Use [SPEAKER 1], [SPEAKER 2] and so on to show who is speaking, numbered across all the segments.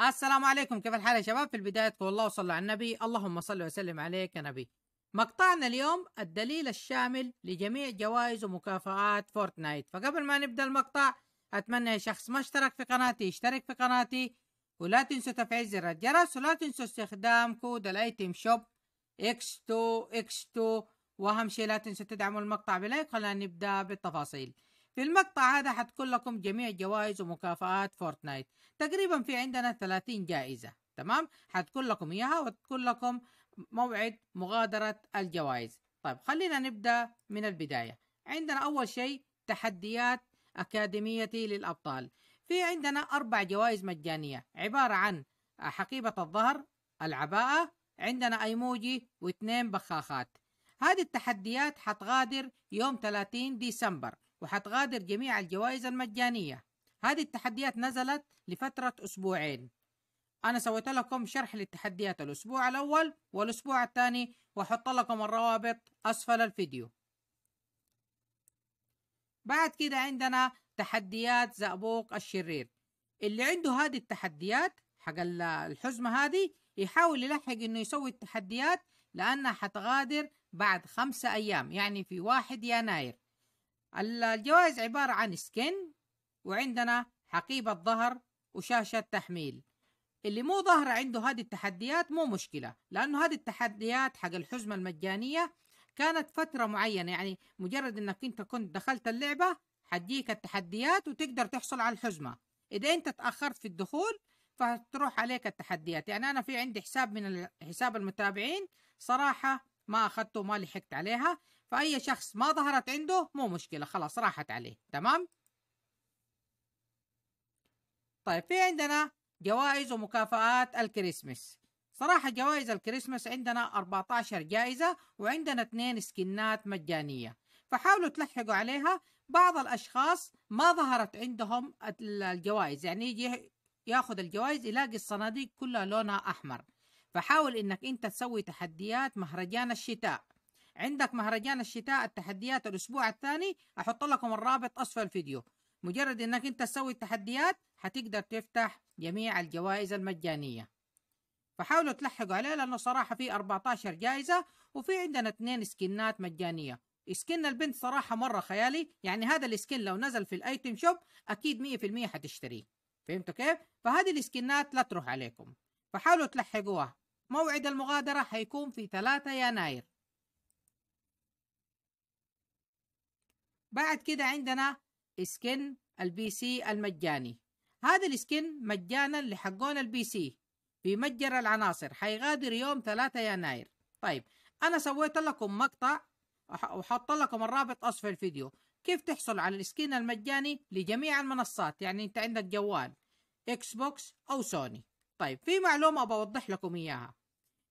[SPEAKER 1] السلام عليكم كيف الحال يا شباب في البداية قول الله وصلى على النبي اللهم صل وسلم عليك يا نبي مقطعنا اليوم الدليل الشامل لجميع جوائز ومكافآت فورتنايت فقبل ما نبدأ المقطع أتمنى يا شخص ما اشترك في قناتي يشترك في قناتي ولا تنسوا تفعيل زر الجرس ولا تنسوا استخدام كود الايتيم شوب اكس 2 اكس 2 واهم شيء لا تنسوا تدعموا المقطع بلايك خلينا نبدا بالتفاصيل في المقطع هذا حتكون لكم جميع جوائز ومكافآت فورتنايت تقريبا في عندنا 30 جائزة تمام حتكون لكم إياها وتكون لكم موعد مغادرة الجوائز طيب خلينا نبدأ من البداية عندنا أول شيء تحديات أكاديميتي للأبطال في عندنا أربع جوائز مجانية عبارة عن حقيبة الظهر العباءة عندنا ايموجي واثنين بخاخات هذه التحديات حتغادر يوم 30 ديسمبر وحتغادر جميع الجوائز المجانية هذه التحديات نزلت لفترة أسبوعين أنا سويت لكم شرح للتحديات الأسبوع الأول والأسبوع الثاني وحط لكم الروابط أسفل الفيديو بعد كده عندنا تحديات زأبوق الشرير اللي عنده هذه التحديات حق الحزمة هذه يحاول يلحق إنه يسوي التحديات لأنها حتغادر بعد خمسة أيام يعني في واحد يناير الجوائز عبارة عن سكين وعندنا حقيبة ظهر وشاشة تحميل اللي مو ظاهرة عنده هذه التحديات مو مشكلة لأنه هذه التحديات حق الحزمة المجانية كانت فترة معينة يعني مجرد أنك أنت كنت دخلت اللعبة حتجيك التحديات وتقدر تحصل على الحزمة إذا أنت تأخرت في الدخول فتروح عليك التحديات يعني أنا في عندي حساب من حساب المتابعين صراحة ما أخذته وما لحقت عليها فأي شخص ما ظهرت عنده مو مشكلة خلاص راحت عليه تمام طيب في عندنا جوائز ومكافآت الكريسماس صراحة جوائز الكريسماس عندنا 14 جائزة وعندنا اثنين سكنات مجانية فحاولوا تلحقوا عليها بعض الأشخاص ما ظهرت عندهم الجوائز يعني يجي ياخذ الجوائز يلاقي الصناديق كلها لونها أحمر فحاول إنك أنت تسوي تحديات مهرجان الشتاء عندك مهرجان الشتاء التحديات الأسبوع الثاني أحط لكم الرابط أسفل الفيديو مجرد إنك أنت تسوي التحديات حتقدر تفتح جميع الجوائز المجانية فحاولوا تلحقوا عليه لأنه صراحة في 14 جائزة وفي عندنا اثنين سكنات مجانية سكن البنت صراحة مرة خيالي يعني هذا السكن لو نزل في الايتم شوب أكيد 100% حتشتريه فهمتوا كيف؟ فهذه السكنات لا تروح عليكم فحاولوا تلحقوها موعد المغادرة حيكون في 3 يناير بعد كده عندنا سكن البي سي المجاني هذا السكن مجانا لحقون البي سي في متجر العناصر حيغادر يوم 3 يناير طيب انا سويت لكم مقطع وحط لكم الرابط اسفل الفيديو كيف تحصل على السكين المجاني لجميع المنصات يعني انت عندك جوال اكس بوكس او سوني طيب في معلومة بوضح لكم اياها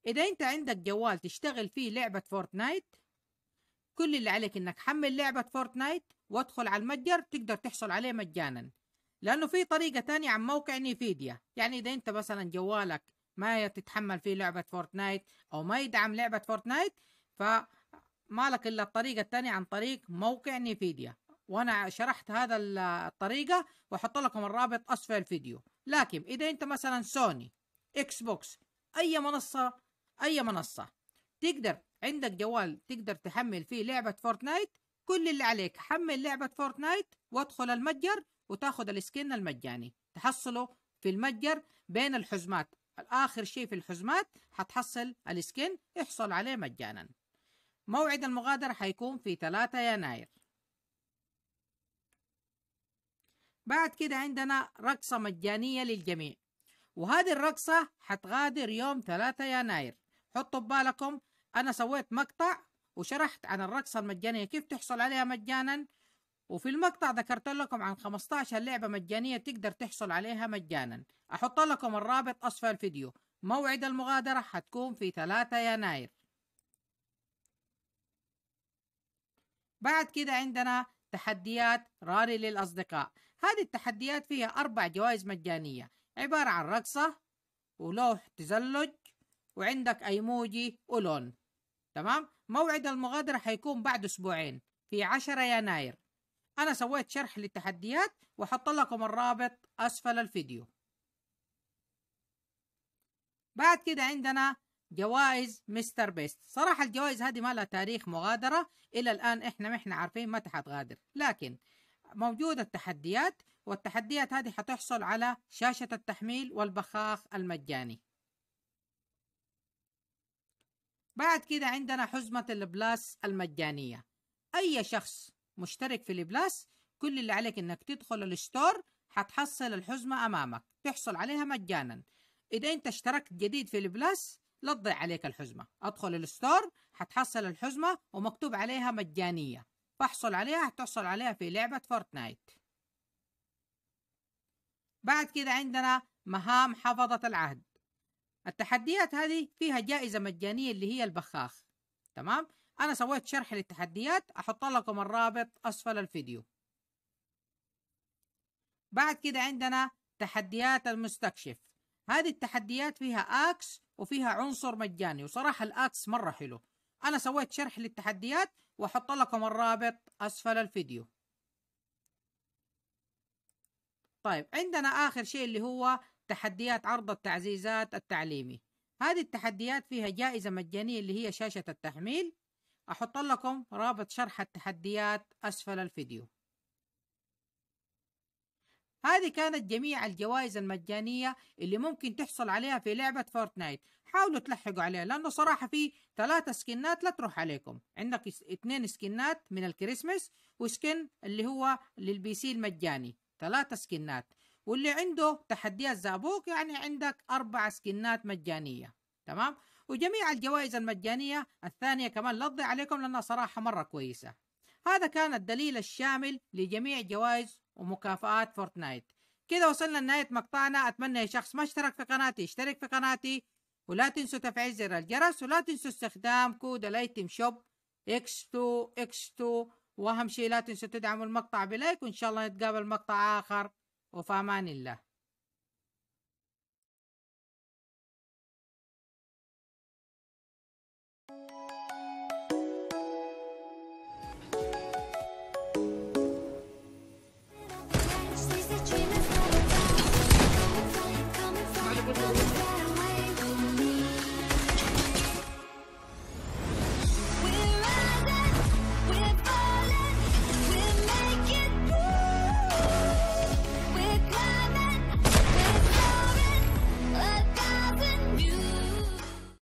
[SPEAKER 1] اذا انت عندك جوال تشتغل فيه لعبة فورتنايت كل اللي عليك انك حمل لعبة فورتنايت وادخل على المتجر تقدر تحصل عليه مجانا لانه في طريقة تانية عن موقع نيفيديا يعني اذا انت مثلا جوالك ما تتحمل فيه لعبة فورتنايت او ما يدعم لعبة فورتنايت ف مالك إلا الطريقة الثانية عن طريق موقع نيفيديا وأنا شرحت هذا الطريقة وأحط لكم الرابط أسفل الفيديو لكن إذا أنت مثلا سوني إكس بوكس أي منصة أي منصة تقدر عندك جوال تقدر تحمل فيه لعبة فورتنايت كل اللي عليك حمل لعبة فورتنايت وادخل المتجر وتاخذ السكن المجاني تحصله في المتجر بين الحزمات آخر شيء في الحزمات حتحصل السكن احصل عليه مجانا موعد المغادرة حيكون في 3 يناير بعد كده عندنا رقصة مجانية للجميع وهذه الرقصة حتغادر يوم 3 يناير حطوا ببالكم أنا سويت مقطع وشرحت عن الرقصة المجانية كيف تحصل عليها مجانا وفي المقطع ذكرت لكم عن 15 لعبة مجانية تقدر تحصل عليها مجانا أحط لكم الرابط أسفل الفيديو موعد المغادرة حتكون في 3 يناير بعد كده عندنا تحديات راري للأصدقاء هذه التحديات فيها أربع جوائز مجانية عبارة عن رقصة ولوح تزلج وعندك أيموجي ولون تمام موعد المغادرة حيكون بعد أسبوعين في 10 يناير أنا سويت شرح للتحديات وحط لكم الرابط أسفل الفيديو بعد كده عندنا جوائز مستر بيست صراحة الجوائز هذه ما لها تاريخ مغادرة إلى الآن إحنا ما إحنا عارفين متى حتغادر لكن موجودة التحديات والتحديات هذه حتحصل على شاشة التحميل والبخاخ المجاني بعد كده عندنا حزمة البلاس المجانية أي شخص مشترك في البلاس كل اللي عليك إنك تدخل الستور حتحصل الحزمة أمامك تحصل عليها مجانا إذا أنت اشتركت جديد في البلاس لا تضيع عليك الحزمة أدخل الستور هتحصل الحزمة ومكتوب عليها مجانية فاحصل عليها هتحصل عليها في لعبة فورتنايت بعد كده عندنا مهام حفظة العهد التحديات هذه فيها جائزة مجانية اللي هي البخاخ تمام أنا سويت شرح للتحديات أحط لكم الرابط أسفل الفيديو بعد كده عندنا تحديات المستكشف هذه التحديات فيها أكس وفيها عنصر مجاني وصراحه الاكس مره حلو انا سويت شرح للتحديات واحط لكم الرابط اسفل الفيديو طيب عندنا اخر شيء اللي هو تحديات عرض التعزيزات التعليمي هذه التحديات فيها جائزة مجانية اللي هي شاشة التحميل أحط لكم رابط شرح التحديات أسفل الفيديو هذه كانت جميع الجوائز المجانية اللي ممكن تحصل عليها في لعبة فورتنايت حاولوا تلحقوا عليها لأنه صراحة في ثلاثة سكنات لا تروح عليكم عندك اثنين سكنات من الكريسماس وسكن اللي هو للبي سي المجاني ثلاثة سكنات واللي عنده تحديات زابوك يعني عندك أربع سكنات مجانية تمام وجميع الجوائز المجانية الثانية كمان لا تضيع عليكم لأنها صراحة مرة كويسة هذا كان الدليل الشامل لجميع جوائز ومكافآت فورتنايت كده وصلنا لنهاية مقطعنا أتمنى يا شخص ما اشترك في قناتي اشترك في قناتي ولا تنسوا تفعيل زر الجرس ولا تنسوا استخدام كود الايتم شوب اكس 2 اكس 2 واهم شيء لا تنسوا تدعموا المقطع بلايك وان شاء الله نتقابل مقطع اخر وفي امان الله